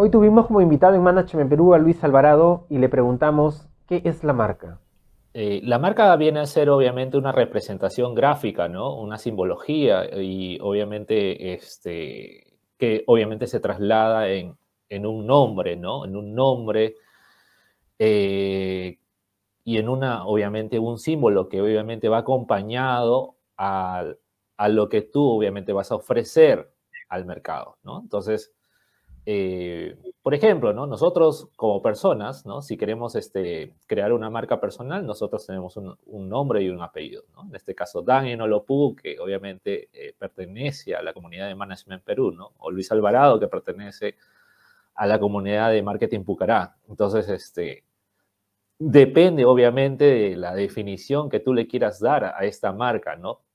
Hoy tuvimos como invitado en Management Perú a Luis Alvarado y le preguntamos qué es la marca. Eh, la marca viene a ser obviamente una representación gráfica, ¿no? Una simbología y obviamente este, que obviamente se traslada en, un nombre, ¿no? En un nombre eh, y en una, obviamente, un símbolo que obviamente va acompañado a, a, lo que tú obviamente vas a ofrecer al mercado, ¿no? Entonces, eh, por ejemplo, ¿no? nosotros como personas, ¿no? si queremos este, crear una marca personal, nosotros tenemos un, nombre y un apellido. ¿no? En este caso, Dan Olopu, que obviamente eh, pertenece a la comunidad de Management Perú, ¿no? o Luis Alvarado, que pertenece a la comunidad de Marketing Pucará. Entonces, este, depende obviamente de la definición que tú le quieras dar a esta marca, ¿no?